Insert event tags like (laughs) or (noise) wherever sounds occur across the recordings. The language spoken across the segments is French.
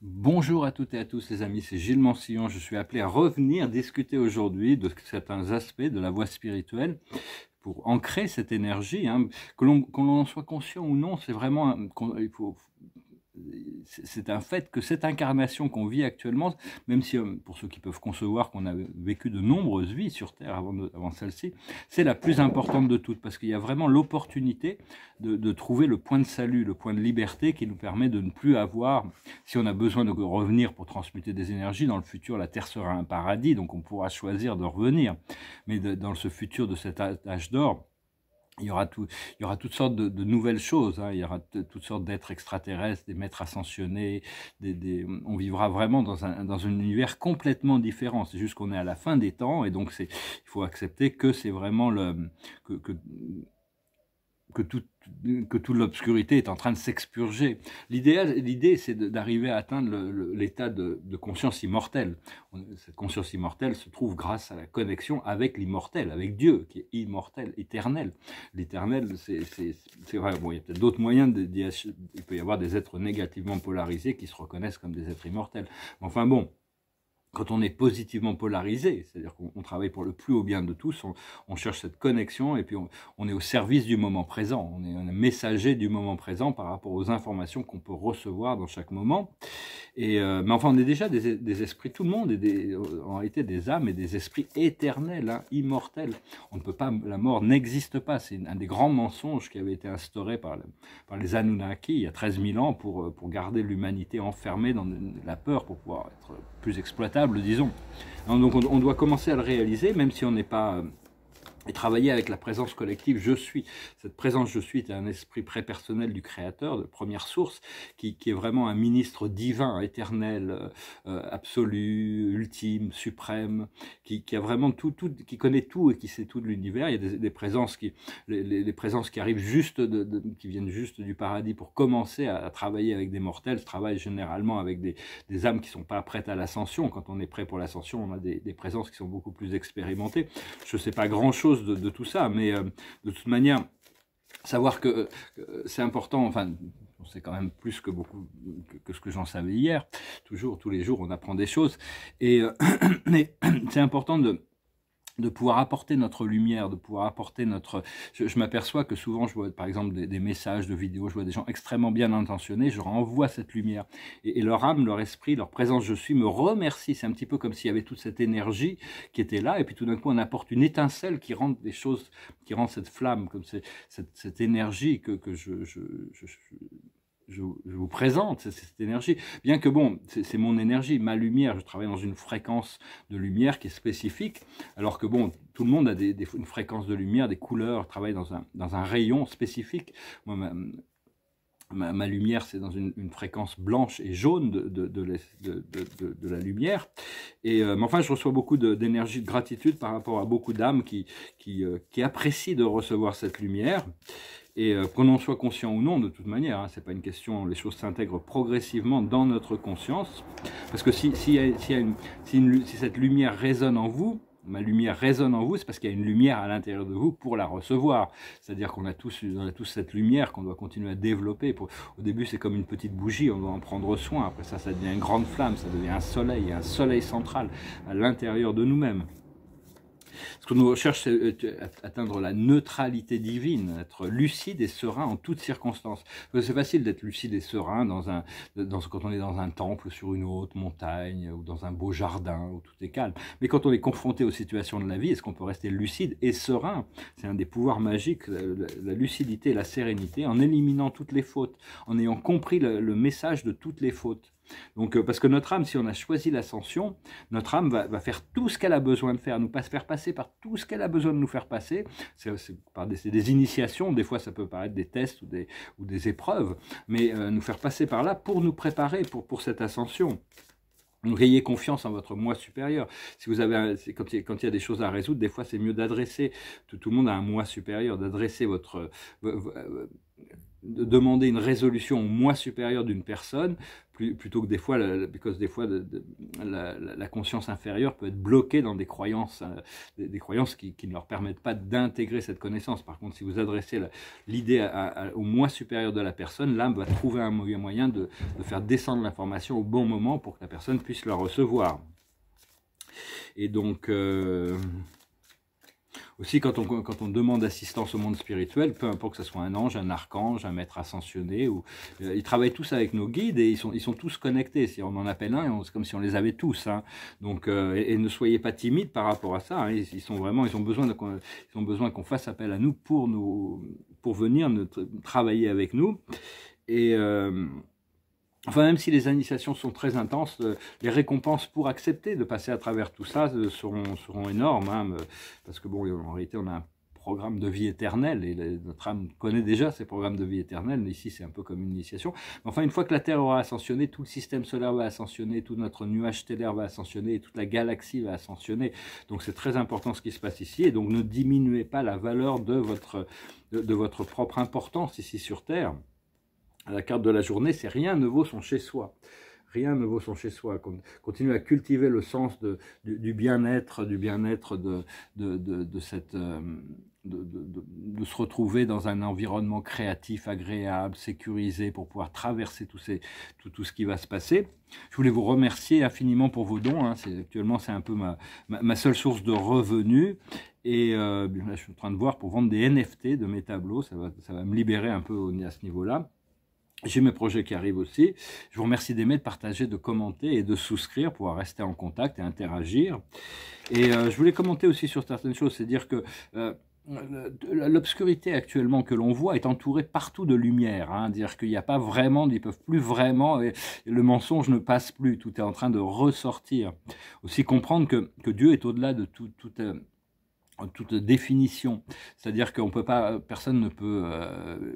Bonjour à toutes et à tous les amis, c'est Gilles Mansillon. Je suis appelé à revenir discuter aujourd'hui de certains aspects de la voie spirituelle pour ancrer cette énergie. Hein. Que l'on soit conscient ou non, c'est vraiment, faut, c'est un fait que cette incarnation qu'on vit actuellement, même si euh, pour ceux qui peuvent concevoir qu'on a vécu de nombreuses vies sur Terre avant, celle-ci, c'est la plus importante de toutes, parce qu'il y a vraiment l'opportunité de, trouver le point de salut, le point de liberté qui nous permet de ne plus avoir, si on a besoin de revenir pour transmuter des énergies, dans le futur la Terre sera un paradis, donc on pourra choisir de revenir, mais dans ce futur de cet âge d'or, il y, aura tout, il y aura toutes sortes de, nouvelles choses, hein. il y aura toutes sortes d'êtres extraterrestres, des maîtres ascensionnés, des, des... on vivra vraiment dans un, dans un univers complètement différent. C'est juste qu'on est à la fin des temps et donc c'est, il faut accepter que c'est vraiment le... Que, que que, toute l'obscurité est en train de s'expurger. L'idée, c'est d'arriver à atteindre l'état de, conscience immortelle. Cette conscience immortelle se trouve grâce à la connexion avec l'immortel, avec Dieu, qui est immortel, éternel. L'éternel, c'est vrai, il y a peut-être d'autres moyens, il peut y avoir des êtres négativement polarisés qui se reconnaissent comme des êtres immortels. enfin bon, quand on est positivement polarisé, c'est-à-dire qu'on travaille pour le plus haut bien de tous, on, cherche cette connexion et puis on, est au service du moment présent, on est un messager du moment présent par rapport aux informations qu'on peut recevoir dans chaque moment. Et, euh, mais enfin, on est déjà des, esprits, tout le monde, est des, en réalité des âmes et des esprits éternels, hein, immortels. On ne peut pas, la mort n'existe pas, c'est un des grands mensonges qui avait été instauré par, par les Anunnaki il y a 13 000 ans pour, pour garder l'humanité enfermée dans la peur, pour pouvoir être plus exploitable disons. Hein, donc on, doit commencer à le réaliser, même si on n'est pas euh, et travailler avec la présence collective je suis. Cette présence je suis est un esprit pré-personnel du créateur, de première source, qui, qui est vraiment un ministre divin, éternel, euh, euh, absolu, ultime, suprême, qui, qui, a vraiment tout, tout, qui connaît tout et qui sait tout de l'univers. Il y a des, présences qui, les, présences qui arrivent juste, de, qui viennent juste du paradis pour commencer à, travailler avec des mortels. travaille généralement avec des, des âmes qui sont pas prêtes à l'ascension. Quand on est prêt pour l'ascension, on a des, des présences qui sont beaucoup plus expérimentées. Je sais pas grand chose de, tout ça, mais euh, de toute manière, savoir euh, que c'est important, enfin, on sait quand même plus que beaucoup que, ce que j'en savais hier. Toujours, tous les jours, on apprend des choses. Et euh, (clears throat) c'est important de, de pouvoir apporter notre lumière, de pouvoir apporter notre... Je, m'aperçois que souvent, je vois par exemple des, messages de vidéos, je vois des gens extrêmement bien intentionnés, je renvoie cette lumière. Et, leur âme, leur esprit, leur présence, je suis, me remercie. C'est un petit peu comme s'il y avait toute cette énergie qui était là, et puis tout d'un coup, on apporte une étincelle qui rend des choses, qui rend cette flamme, comme cette, cette énergie que, que je, je je, vous présente cette énergie. Bien que bon, c'est mon énergie, ma lumière, je travaille dans une fréquence de lumière qui est spécifique, alors que bon, tout le monde a des, une fréquence de lumière, des couleurs, travaille dans un, dans un rayon spécifique. Moi, ma, Ma, lumière, c'est dans une, fréquence blanche et jaune de, de, la lumière. Et, euh, mais enfin, je reçois beaucoup d'énergie, de, gratitude par rapport à beaucoup d'âmes qui, qui, euh, qui, apprécient de recevoir cette lumière. Et euh, qu'on en soit conscient ou non, de toute manière, hein, ce n'est pas une question, les choses s'intègrent progressivement dans notre conscience. Parce que si, cette lumière résonne en vous, ma lumière résonne en vous, c'est parce qu'il y a une lumière à l'intérieur de vous pour la recevoir. C'est-à-dire qu'on a tous, tous cette lumière qu'on doit continuer à développer. au début, c'est comme une petite bougie, on doit en prendre soin. Après ça, ça devient une grande flamme, ça devient un soleil, un soleil central à l'intérieur de nous-mêmes. Ce que nous recherche, c'est euh, atteindre la neutralité divine, être lucide et serein en toutes circonstances. C'est facile d'être lucide et serein dans un, quand on est dans un temple, sur une haute montagne, ou dans un beau jardin, où tout est calme. Mais quand on est confronté aux situations de la vie, est-ce qu'on peut rester lucide et serein C'est un des pouvoirs magiques, la, lucidité et la sérénité, en éliminant toutes les fautes, en ayant compris le message de toutes les fautes. Donc, euh, parce que notre âme, si on a choisi l'ascension, notre âme va, faire tout ce qu'elle a besoin de faire, nous pas faire passer par tout ce qu'elle a besoin de nous faire passer. C'est des, initiations, des fois ça peut paraître des tests ou des, ou des épreuves, mais euh, nous faire passer par là pour nous préparer pour, pour cette ascension. Donc, ayez confiance en votre moi supérieur. Si vous avez, quand, il, y a des choses à résoudre, des fois c'est mieux d'adresser. Tout, le monde a un moi supérieur, d'adresser votre de demander une résolution au moi supérieur d'une personne, plutôt que des fois, parce que des fois la, conscience inférieure peut être bloquée dans des croyances, euh, des, croyances qui, qui, ne leur permettent pas d'intégrer cette connaissance. Par contre, si vous adressez l'idée au moi supérieur de la personne, l'âme va trouver un moyen de, faire descendre l'information au bon moment pour que la personne puisse la recevoir. Et donc... Euh, aussi, quand on, quand on demande assistance au monde spirituel, peu importe que ce soit un ange, un archange, un maître ascensionné, ou, euh, ils travaillent tous avec nos guides et ils sont, ils sont tous connectés. Si on en appelle un, c'est comme si on les avait tous. Hein. Donc, euh, et, ne soyez pas timides par rapport à ça. Hein. Ils, sont vraiment, ils ont besoin, ils ont besoin qu'on fasse appel à nous pour nous, pour venir travailler avec nous. Et euh, Enfin, même si les initiations sont très intenses, euh, les récompenses pour accepter de passer à travers tout ça euh, seront, énormes. Hein, euh, parce que, bon, en réalité, on a un programme de vie éternelle, et notre âme connaît déjà ces programmes de vie éternelle, ici c'est un peu comme une initiation. Enfin, une fois que la Terre aura ascensionné, tout le système solaire va ascensionner, tout notre nuage stellaire va ascensionner, toute la galaxie va ascensionner. Donc c'est très important ce qui se passe ici, et donc ne diminuez pas la valeur de votre propre importance ici sur Terre à la carte de la journée, c'est rien ne vaut son chez-soi. Rien ne vaut son chez-soi. Continue à cultiver le sens de, du, bien-être, du bien-être de, de, de, cette... Euh, de, se retrouver dans un environnement créatif, agréable, sécurisé, pour pouvoir traverser tout, ces, tout, tout ce qui va se passer. Je voulais vous remercier infiniment pour vos dons. Hein. Actuellement, c'est un peu ma, ma, seule source de revenus. Et euh, je suis en train de voir pour vendre des NFT de mes tableaux. Ça va, ça va me libérer un peu à ce niveau-là. J'ai mes projets qui arrivent aussi. Je vous remercie d'aimer, de partager, de commenter et de souscrire pour rester en contact et interagir. Et euh, je voulais commenter aussi sur certaines choses, c'est dire que... Euh, euh, l'obscurité actuellement que l'on voit est entourée partout de lumière, hein. dire qu'il n'y a pas vraiment, ils peuvent plus vraiment, le mensonge ne passe plus, tout est en train de ressortir. Aussi comprendre que, Dieu est au-delà de tout, tout, toute définition, c'est-à-dire qu'on peut pas, personne ne peut, euh,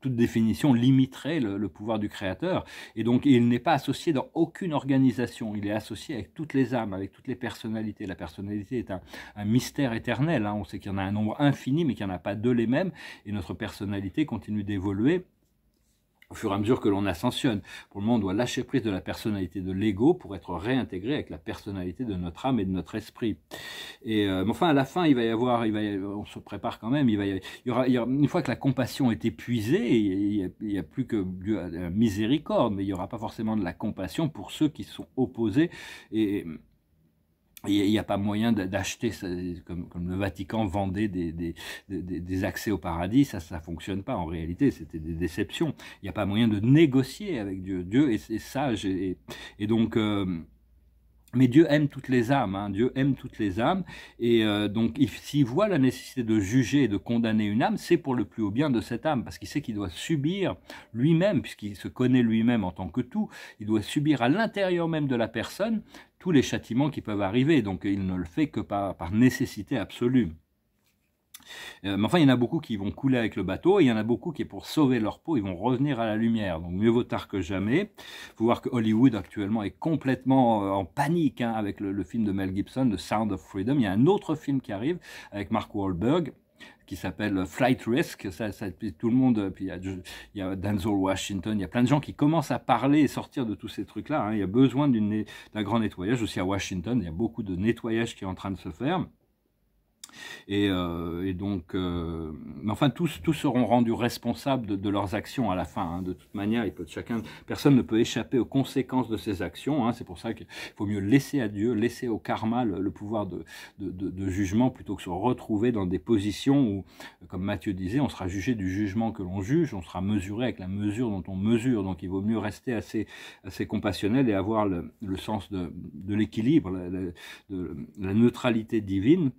toute définition limiterait le, pouvoir du créateur, et donc il n'est pas associé dans aucune organisation, il est associé avec toutes les âmes, avec toutes les personnalités. La personnalité est un, mystère éternel, hein. on sait qu'il y en a un nombre infini, mais qu'il n'y en a pas deux les mêmes, et notre personnalité continue d'évoluer, au fur et à mesure que l'on ascensionne. Pour le moment, on doit lâcher prise de la personnalité de l'ego pour être réintégré avec la personnalité de notre âme et de notre esprit. Et euh, enfin, à la fin, il va y avoir, il va on se prépare quand même. Il va, y il y aura, une fois que la compassion est épuisée, il n'y a, plus que la euh, miséricorde, mais il n'y aura pas forcément de la compassion pour ceux qui sont opposés et, il n'y a pas moyen d'acheter, comme, le Vatican vendait des, accès au paradis, ça ne fonctionne pas en réalité, c'était des déceptions. Il n'y a pas moyen de négocier avec Dieu. Dieu est, sage et, donc... Euh, mais Dieu aime toutes les âmes, hein. Dieu aime toutes les âmes, et euh, donc s'il voit la nécessité de juger et de condamner une âme, c'est pour le plus haut bien de cette âme, parce qu'il sait qu'il doit subir lui-même, puisqu'il se connaît lui-même en tant que tout, il doit subir à l'intérieur même de la personne tous les châtiments qui peuvent arriver, donc il ne le fait que par nécessité absolue. Euh, mais enfin, il y en a beaucoup qui vont couler avec le bateau, et il y en a beaucoup qui, pour sauver leur peau, ils vont revenir à la lumière. Donc mieux vaut tard que jamais. Il faut voir que Hollywood actuellement est complètement euh, en panique hein, avec le, film de Mel Gibson, The Sound of Freedom. Il y a un autre film qui arrive avec Mark Wahlberg qui s'appelle Flight Risk. Ça, tout le monde, il y, a, Denzel Washington, il y a plein de gens qui commencent à parler et sortir de tous ces trucs-là. Hein. Il y a besoin d'un grand nettoyage. Aussi à Washington, il y a beaucoup de nettoyage qui est en train de se faire. Euh, et, donc, euh, mais enfin, tous, tous seront rendus responsables de, leurs actions à la fin. Hein. De toute manière, il peut, chacun, personne ne peut échapper aux conséquences de ses actions. Hein. C'est pour ça qu'il faut mieux laisser à Dieu, laisser au karma le, pouvoir de, jugement plutôt que se retrouver dans des positions où, comme Matthieu disait, on sera jugé du jugement que l'on juge, on sera mesuré avec la mesure dont on mesure. Donc, il vaut mieux rester assez, assez compassionnel et avoir le, sens de, l'équilibre, de la neutralité divine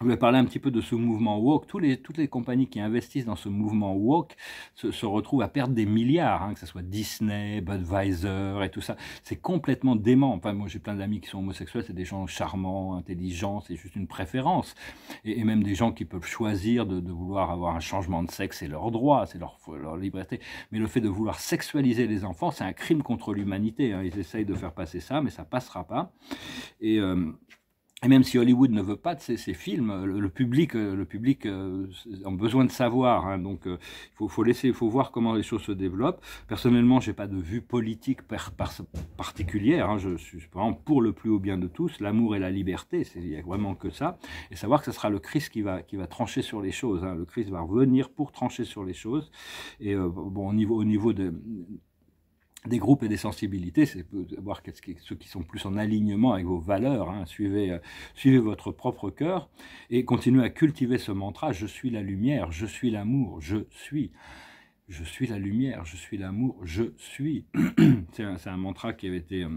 je voulais parler un petit peu de ce mouvement woke. les, toutes les compagnies qui investissent dans ce mouvement woke se, retrouvent à perdre des milliards, hein, que ce soit Disney, Budweiser et tout ça. C'est complètement dément. Enfin, moi, j'ai plein d'amis qui sont homosexuels, c'est des gens charmants, intelligents, c'est juste une préférence. Et, même des gens qui peuvent choisir de, vouloir avoir un changement de sexe, c'est leur droit, c'est leur, leur liberté. Mais le fait de vouloir sexualiser les enfants, c'est un crime contre l'humanité. Hein. Ils essayent de faire passer ça, mais ça passera pas. Et... Euh, et même si Hollywood ne veut pas de ces, films, le, public, le public a euh, euh, besoin de savoir. Hein. donc, euh, il faut, faut, laisser, faut voir comment les choses se développent. Personnellement, j'ai pas de vue politique particulière. Hein. je suis vraiment pour le plus haut bien de tous, l'amour et la liberté. Il n'y a vraiment que ça. Et savoir que ce sera le Christ qui va, qui va trancher sur les choses. Hein. le Christ va revenir pour trancher sur les choses. Et bon, au niveau, au niveau de des groupes et des sensibilités, c'est voir ceux qui sont plus en alignement avec vos valeurs, hein, suivez, euh, suivez votre propre cœur et continuez à cultiver ce mantra, je suis la lumière, je suis l'amour, je suis. Je suis la lumière, je suis l'amour, je suis. (clears throat) C'est un, mantra qui avait été, euh,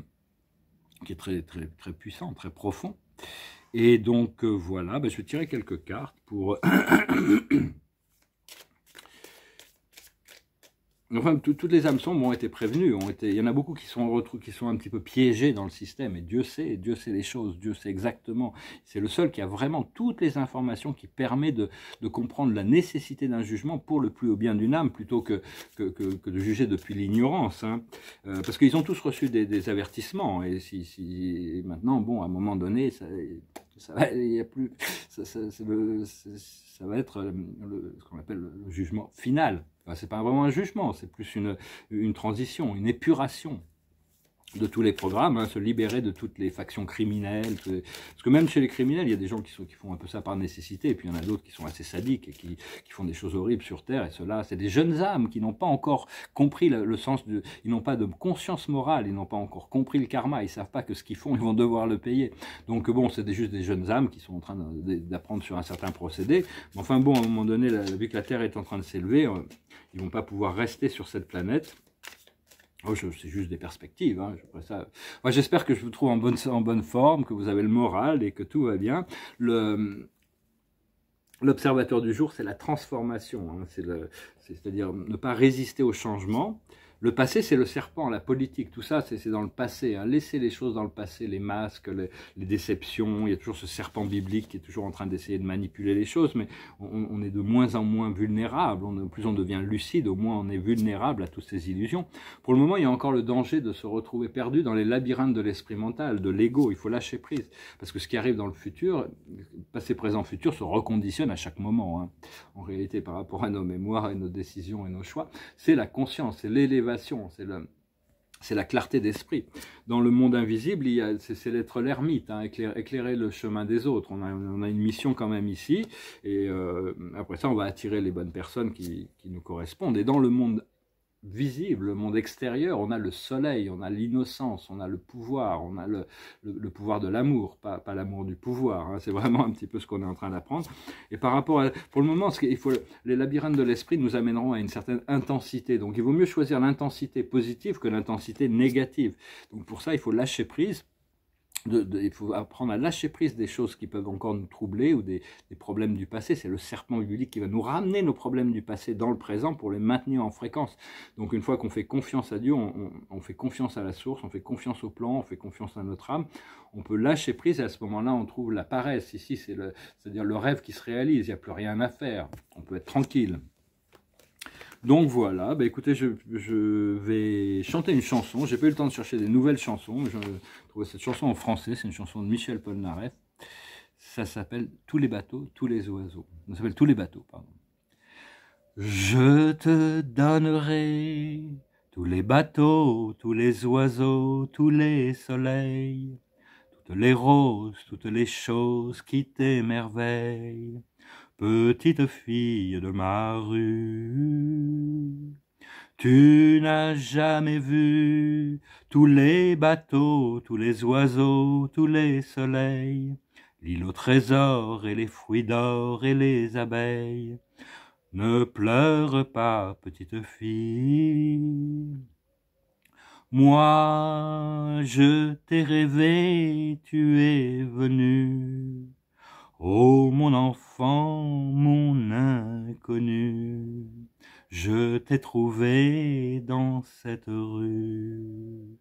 qui est très, très, très puissant, très profond. Et donc euh, voilà, ben, je vais tirer quelques cartes pour... (clears throat) Enfin, toutes les âmes sombres ont été prévenues. Ont été, il y en a beaucoup qui sont, qui sont un petit peu piégés dans le système. Et Dieu sait, Dieu sait les choses, Dieu sait exactement. C'est le seul qui a vraiment toutes les informations qui permet de, comprendre la nécessité d'un jugement pour le plus haut bien d'une âme, plutôt que, que, de juger depuis l'ignorance. Hein. Euh, parce qu'ils ont tous reçu des, avertissements. Et si, maintenant, bon, à un moment donné, ça, va, plus, ça, va être ce qu'on appelle le jugement final. Ce c'est pas vraiment un jugement, c'est plus une transition, une épuration de tous les programmes, hein, se libérer de toutes les factions criminelles. Parce que même chez les criminels, il y a des gens qui, font un peu ça par nécessité, et puis il y en a d'autres qui sont assez sadiques et qui, font des choses horribles sur Terre, et cela, c'est des jeunes âmes qui n'ont pas encore compris le, sens de... Ils n'ont pas de conscience morale, ils n'ont pas encore compris le karma, ils ne savent pas que ce qu'ils font, ils vont devoir le payer. Donc bon, c'est juste des jeunes âmes qui sont en train d'apprendre sur un certain procédé. Mais enfin bon, à un moment donné, la, vu que la Terre est en train de s'élever, euh, ils vont pas pouvoir rester sur cette planète. Oh, c'est juste des perspectives. Hein, j'espère que je vous trouve en bonne, forme, que vous avez le moral et que tout va bien. L'observateur du jour, c'est la transformation. Hein. C'est-à-dire ne pas résister au changement, le passé, c'est le serpent, la politique, tout ça, c'est dans le passé. Hein. Laissez les choses dans le passé, les masques, les, déceptions. Il y a toujours ce serpent biblique qui est toujours en train d'essayer de manipuler les choses, mais on, est de moins en moins vulnérable. On, plus on devient lucide, au moins on est vulnérable à toutes ces illusions. Pour le moment, il y a encore le danger de se retrouver perdu dans les labyrinthes de l'esprit mental, de l'ego. Il faut lâcher prise, parce que ce qui arrive dans le futur, passé, présent, futur, se reconditionne à chaque moment. Hein. En réalité, par rapport à nos mémoires et nos décisions et nos choix, c'est la conscience, c'est l'élévation c'est c'est la clarté d'esprit. Dans le monde invisible, il y a, c'est, l'être l'ermite, hein, éclairer, le chemin des autres. On a, une mission quand même ici, et euh, après ça, on va attirer les bonnes personnes qui, qui, nous correspondent. Et dans le monde visible, le monde extérieur, on a le soleil, on a l'innocence, on a le pouvoir, on a le, pouvoir de l'amour, pas, l'amour du pouvoir, hein, c'est (laughs) vraiment un petit peu ce qu'on est en train d'apprendre. Et par rapport à, pour le moment, il faut, les labyrinthes de l'esprit nous amèneront à une certaine intensité, donc il vaut mieux choisir l'intensité positive que l'intensité négative. Donc pour ça, il faut lâcher prise, il faut apprendre à lâcher prise des choses qui peuvent encore nous troubler ou des, problèmes du passé. C'est le serpent ulique qui va nous ramener nos problèmes du passé dans le présent pour les maintenir en fréquence. Donc une fois qu'on fait confiance à Dieu, on, fait confiance à la source, on fait confiance au plan, on fait confiance à notre âme, on peut lâcher prise et à ce moment-là on trouve la paresse. Ici c'est-à-dire le rêve qui se réalise, il n'y a plus rien à faire, on peut être tranquille. Donc voilà, bah écoutez, je, vais chanter une chanson. J'ai pas eu le temps de chercher des nouvelles chansons. Je trouver cette chanson en français. C'est une chanson de Michel Polnareff. Ça s'appelle Tous les bateaux, tous les oiseaux. Ça s'appelle Tous les bateaux, Je te donnerai tous les bateaux, tous les oiseaux, tous les soleils, toutes les roses, toutes les choses qui t'émerveillent petite fille de ma rue. Tu n'as jamais vu tous les bateaux, tous les oiseaux, tous les soleils, l'île au trésor et les fruits d'or et les abeilles. Ne pleure pas, petite fille. Moi, je t'ai rêvé, tu es venue, Oh, mon enfant, mon inconnu, je t'ai trouvé dans cette rue.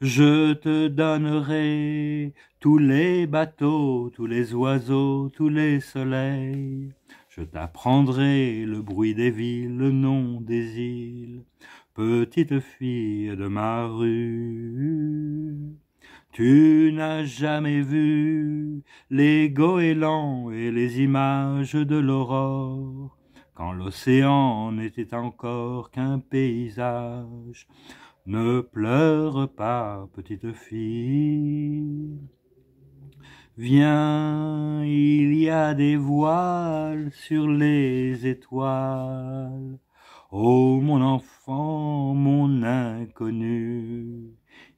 Je te donnerai tous les bateaux, tous les oiseaux, tous les soleils. Je t'apprendrai le bruit des villes, le nom des îles, petite fille de ma rue. Tu n'as jamais vu les goélands et les images de l'aurore, quand l'océan n'était encore qu'un paysage. Ne pleure pas, petite fille. Viens, il y a des voiles sur les étoiles. Oh mon enfant, mon inconnu,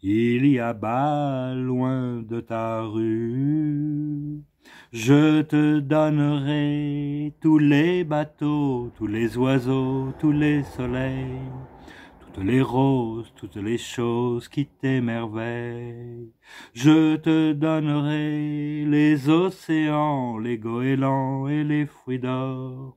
il y a bas loin de ta rue. Je te donnerai tous les bateaux, tous les oiseaux, tous les soleils, toutes les roses, toutes les choses qui t'émerveillent. Je te donnerai les océans, les goélands et les fruits d'or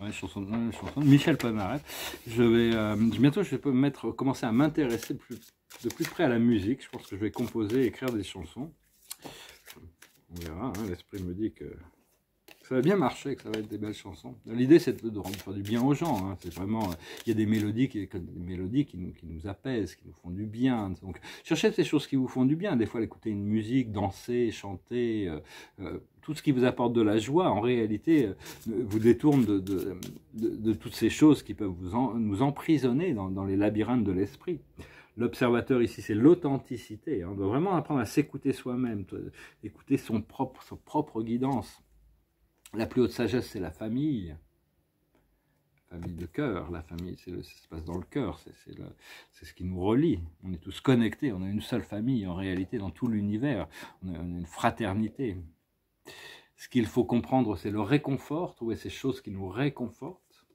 Ouais, Michel Palmaret. Je vais euh, bientôt je vais mettre, commencer à m'intéresser de plus près à la musique. Je pense que je vais composer, et écrire des chansons. On verra. Hein, l'esprit me dit que ça va bien marcher, que ça va être des belles chansons. L'idée, c'est de, faire du bien aux gens. Hein. C'est vraiment, euh, il y a des mélodies, qui, des mélodies qui nous, qui, nous, apaisent, qui nous font du bien. Donc, cherchez ces choses qui vous font du bien. Des fois, écouter une musique, danser, chanter, euh, euh, tout ce qui vous apporte de la joie, en réalité, vous détourne de, de, toutes ces choses qui peuvent vous nous emprisonner dans, dans les labyrinthes de l'esprit l'observateur ici, c'est l'authenticité. Hein. On doit vraiment apprendre à s'écouter soi-même, écouter son propre, sa propre guidance. La plus haute sagesse, c'est la famille. La famille de cœur, la famille, c'est ça se passe dans le cœur, c'est ce qui nous relie. On est tous connectés, on a une seule famille en réalité dans tout l'univers, on, a une fraternité. Ce qu'il faut comprendre, c'est le réconfort, trouver ces choses qui nous réconfortent.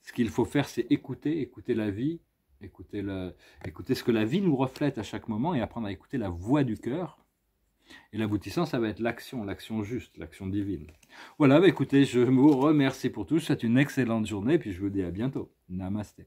Ce qu'il faut faire, c'est écouter, écouter la vie, écouter, le, écouter ce que la vie nous reflète à chaque moment et apprendre à écouter la voix du cœur et l'aboutissant, ça va être l'action, l'action juste, l'action divine. Voilà, bah, écoutez, je vous remercie pour tout. Je souhaite une excellente journée, puis je vous dis à bientôt. Namasté.